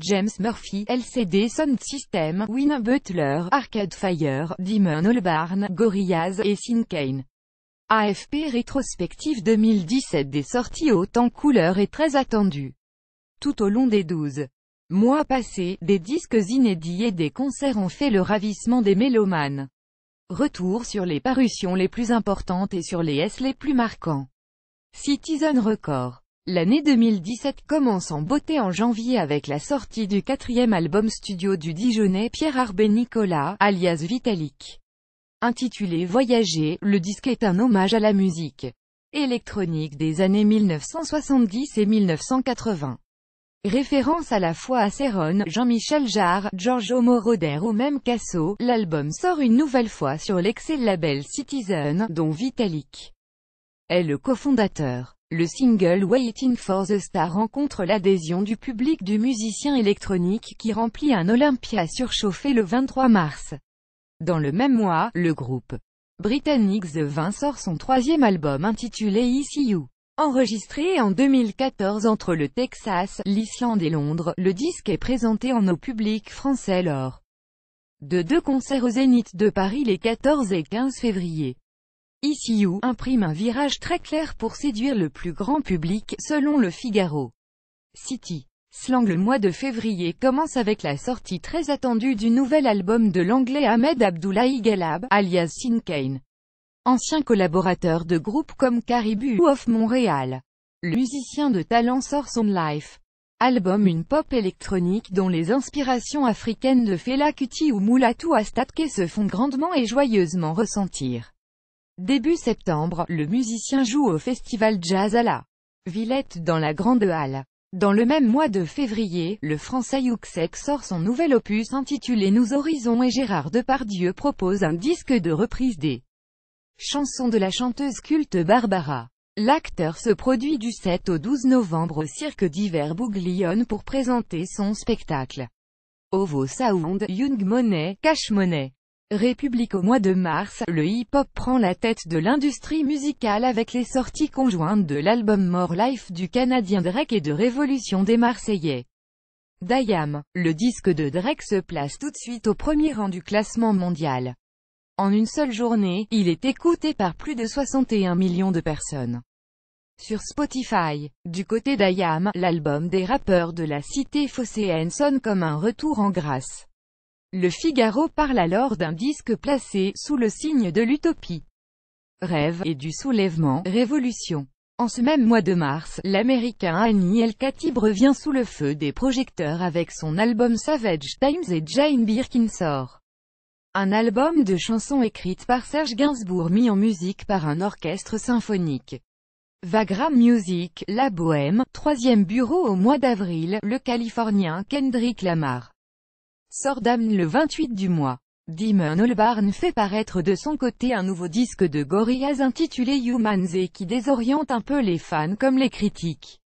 James Murphy, LCD Sound System, Win Butler, Arcade Fire, Demon Holbarn, Gorillaz et Sinkane. AFP rétrospective 2017 des sorties hautes en couleur et très attendues. Tout au long des 12 mois passés, des disques inédits et des concerts ont fait le ravissement des mélomanes. Retour sur les parutions les plus importantes et sur les S les plus marquants. Citizen Record L'année 2017 commence en beauté en janvier avec la sortie du quatrième album studio du Dijonais Pierre Arbé Nicolas, alias Vitalik. Intitulé Voyager, le disque est un hommage à la musique électronique des années 1970 et 1980. Référence à la fois à Céron, Jean-Michel Jarre, Giorgio Moroder ou même Casso, l'album sort une nouvelle fois sur l'excellent label Citizen, dont Vitalik est le cofondateur. Le single Waiting for the Star rencontre l'adhésion du public du musicien électronique qui remplit un Olympia surchauffé le 23 mars. Dans le même mois, le groupe Britannic The 20 sort son troisième album intitulé You, Enregistré en 2014 entre le Texas, l'Islande et Londres, le disque est présenté en au public français lors de deux concerts au Zénith de Paris les 14 et 15 février. ICU imprime un virage très clair pour séduire le plus grand public, selon le Figaro. City. Slang le mois de février commence avec la sortie très attendue du nouvel album de l'anglais Ahmed Abdoulaye Galab, alias Sinkane. ancien collaborateur de groupes comme Caribou ou of Montréal. Le musicien de talent sort son Life, album une pop électronique dont les inspirations africaines de Fela Kuti ou Moulatou Astatke se font grandement et joyeusement ressentir. Début septembre, le musicien joue au festival jazz à la Villette dans la Grande Halle. Dans le même mois de février, le français Yuxek sort son nouvel opus intitulé Nous Horizons et Gérard Depardieu propose un disque de reprise des chansons de la chanteuse culte Barbara. L'acteur se produit du 7 au 12 novembre au Cirque d'hiver Bouglione pour présenter son spectacle. Ovo Sound, Young Money, Cash Money. République au mois de mars, le hip-hop prend la tête de l'industrie musicale avec les sorties conjointes de l'album More Life du Canadien Drake et de Révolution des Marseillais. Dayam, le disque de Drake se place tout de suite au premier rang du classement mondial. En une seule journée, il est écouté par plus de 61 millions de personnes. Sur Spotify, du côté d'Ayam, l'album des rappeurs de la cité phocéenne sonne comme un retour en grâce. Le Figaro parle alors d'un disque placé sous le signe de l'utopie, rêve, et du soulèvement, révolution. En ce même mois de mars, l'américain Annie El Khatib revient sous le feu des projecteurs avec son album Savage Times et Jane Birkin sort. Un album de chansons écrites par Serge Gainsbourg mis en musique par un orchestre symphonique. Vagram Music, La Bohème, troisième bureau au mois d'avril, le Californien Kendrick Lamar. Sordam le 28 du mois. Dimon Albarn fait paraître de son côté un nouveau disque de Gorillaz intitulé Humans et qui désoriente un peu les fans comme les critiques.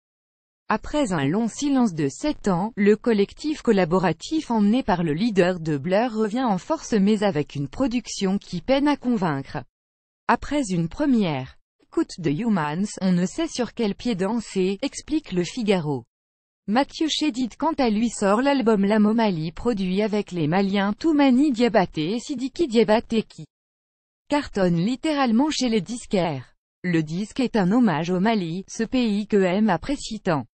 Après un long silence de 7 ans, le collectif collaboratif emmené par le leader de Blur revient en force mais avec une production qui peine à convaincre. Après une première écoute de Humans, on ne sait sur quel pied danser, explique le Figaro. Mathieu Chédid quant à lui sort l'album La produit avec les Maliens Toumani Diabaté et Sidiki Diabaté qui cartonne littéralement chez les disquaires. Le disque est un hommage au Mali, ce pays que aime apprécie tant.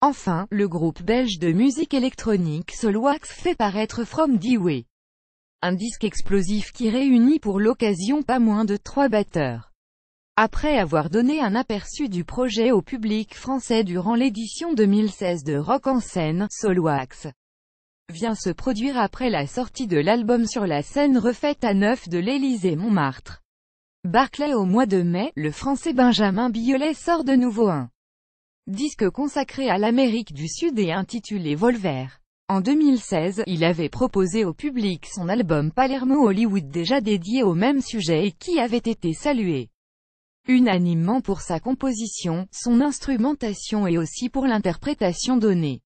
Enfin, le groupe belge de musique électronique Solwax fait paraître From Diway. Un disque explosif qui réunit pour l'occasion pas moins de trois batteurs. Après avoir donné un aperçu du projet au public français durant l'édition 2016 de Rock en scène, Soloax vient se produire après la sortie de l'album sur la scène refaite à neuf de l'Élysée Montmartre. Barclay au mois de mai, le français Benjamin Biolay sort de nouveau un disque consacré à l'Amérique du Sud et intitulé Volver. En 2016, il avait proposé au public son album Palermo Hollywood déjà dédié au même sujet et qui avait été salué unanimement pour sa composition, son instrumentation et aussi pour l'interprétation donnée.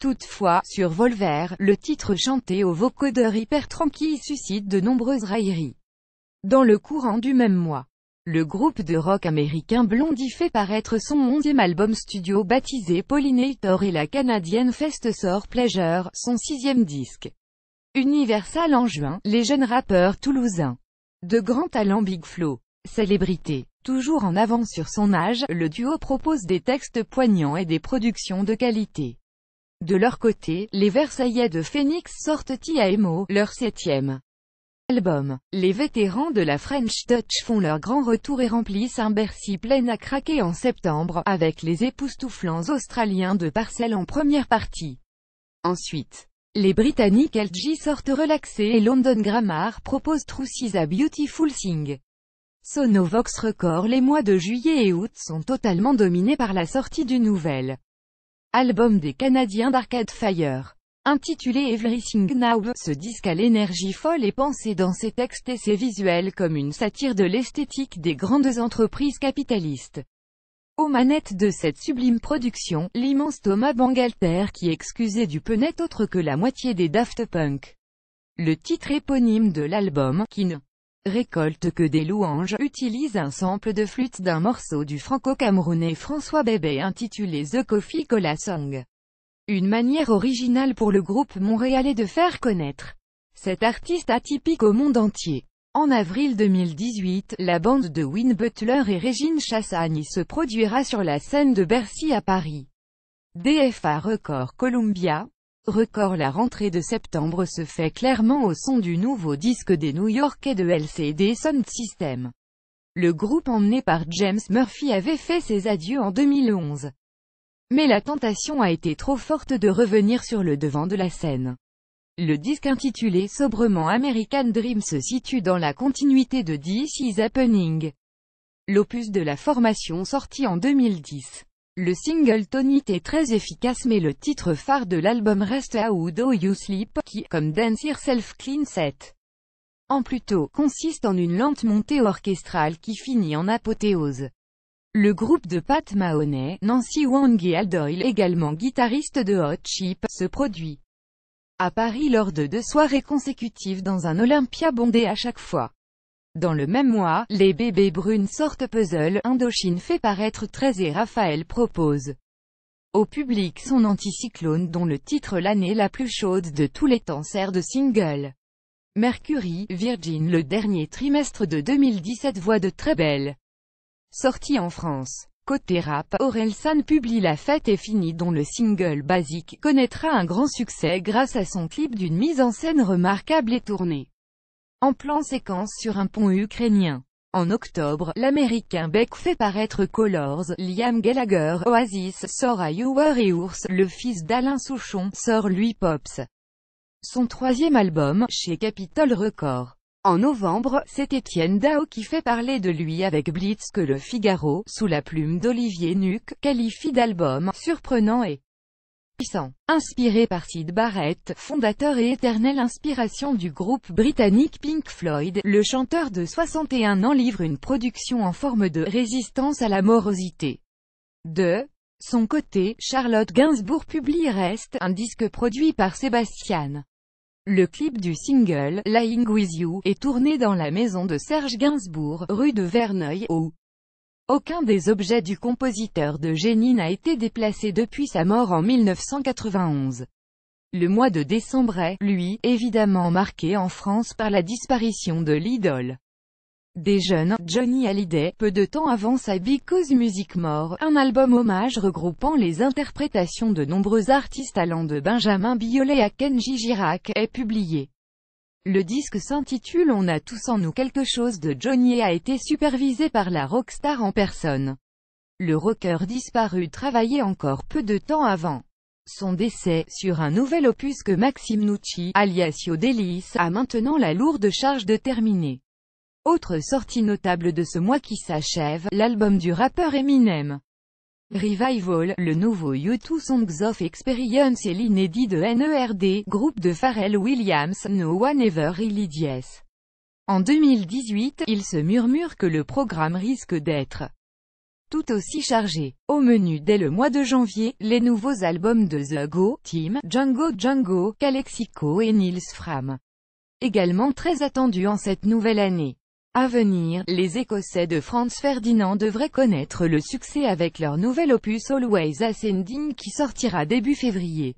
Toutefois, sur Volver, le titre chanté au vocodeur hyper tranquille suscite de nombreuses railleries. Dans le courant du même mois, le groupe de rock américain Blondie fait paraître son onzième album studio baptisé Pollinator et la canadienne Sort Pleasure, son sixième disque. Universal en juin, les jeunes rappeurs toulousains. De grands talents Big Flow, Célébrité. Toujours en avance sur son âge, le duo propose des textes poignants et des productions de qualité. De leur côté, les Versaillais de Phoenix sortent IAMO, leur septième album. Les vétérans de la French Touch font leur grand retour et remplissent un Bercy plein à craquer en septembre, avec les époustouflants australiens de Parcelles en première partie. Ensuite, les Britanniques LG sortent relaxés et London Grammar propose Troussies à Beautiful Sing. Sonovox Records Les mois de juillet et août sont totalement dominés par la sortie du nouvel album des Canadiens d'Arcade Fire. Intitulé Everything Now, ce disque à l'énergie folle est pensé dans ses textes et ses visuels comme une satire de l'esthétique des grandes entreprises capitalistes. Aux manettes de cette sublime production, l'immense Thomas Bangalter qui excusait du peu autre que la moitié des Daft Punk. Le titre éponyme de l'album, qui récolte que des louanges, utilise un sample de flûte d'un morceau du franco-camerounais François Bébé intitulé The Coffee Cola Song. Une manière originale pour le groupe montréalais de faire connaître cet artiste atypique au monde entier. En avril 2018, la bande de Win Butler et Régine Chassagne se produira sur la scène de Bercy à Paris. DFA Record Columbia, Record La rentrée de septembre se fait clairement au son du nouveau disque des New-Yorkais de LCD Sound System. Le groupe emmené par James Murphy avait fait ses adieux en 2011. Mais la tentation a été trop forte de revenir sur le devant de la scène. Le disque intitulé sobrement American Dream se situe dans la continuité de This Is Happening, l'opus de la formation sorti en 2010. Le single Tonit est très efficace mais le titre phare de l'album reste How Do You Sleep, qui, comme Dance Yourself Clean Set, en plus tôt, consiste en une lente montée orchestrale qui finit en apothéose. Le groupe de Pat Mahoney, Nancy Wang et Aldoyle, également guitariste de Hot Chip, se produit à Paris lors de deux soirées consécutives dans un Olympia bondé à chaque fois. Dans le même mois, les bébés brunes sortent Puzzle, Indochine fait paraître 13 et Raphaël propose au public son anticyclone dont le titre L'année la plus chaude de tous les temps sert de single. Mercury, Virgin le dernier trimestre de 2017 voit de très belles Sortie en France. Côté rap, Orelsan publie La fête est finie dont le single basique connaîtra un grand succès grâce à son clip d'une mise en scène remarquable et tournée en plan séquence sur un pont ukrainien. En octobre, l'américain Beck fait paraître Colors, Liam Gallagher, Oasis, sort You et Ours, le fils d'Alain Souchon, sort lui Pops. Son troisième album, chez Capitol Records. En novembre, c'est Étienne Dao qui fait parler de lui avec Blitz que le Figaro, sous la plume d'Olivier Nuc, qualifie d'album surprenant et Inspiré par Sid Barrett, fondateur et éternelle inspiration du groupe britannique Pink Floyd, le chanteur de 61 ans livre une production en forme de « résistance à la morosité ». De son côté, Charlotte Gainsbourg publie Reste, un disque produit par Sébastien. Le clip du single, Lying With You, est tourné dans la maison de Serge Gainsbourg, rue de Verneuil, au aucun des objets du compositeur de génie n'a été déplacé depuis sa mort en 1991. Le mois de décembre est, lui, évidemment marqué en France par la disparition de l'idole. Des jeunes, Johnny Hallyday, peu de temps avant sa Cause Music More, un album hommage regroupant les interprétations de nombreux artistes allant de Benjamin Biolay à Kenji Girac, est publié. Le disque s'intitule On a tous en nous quelque chose de Johnny et a été supervisé par la rockstar en personne. Le rocker disparu travaillait encore peu de temps avant son décès, sur un nouvel opus que Maxime Nucci, alias Yo Delis, a maintenant la lourde charge de terminer. Autre sortie notable de ce mois qui s'achève, l'album du rappeur Eminem. Revival, le nouveau YouTube Songs of Experience et l'inédit de N.E.R.D, groupe de Pharrell Williams, No One Ever Really dies. En 2018, il se murmure que le programme risque d'être tout aussi chargé. Au menu dès le mois de janvier, les nouveaux albums de The Go, Team, Django Django, Calexico et Nils Fram. Également très attendus en cette nouvelle année. À venir, les Écossais de Franz Ferdinand devraient connaître le succès avec leur nouvel opus Always Ascending qui sortira début février.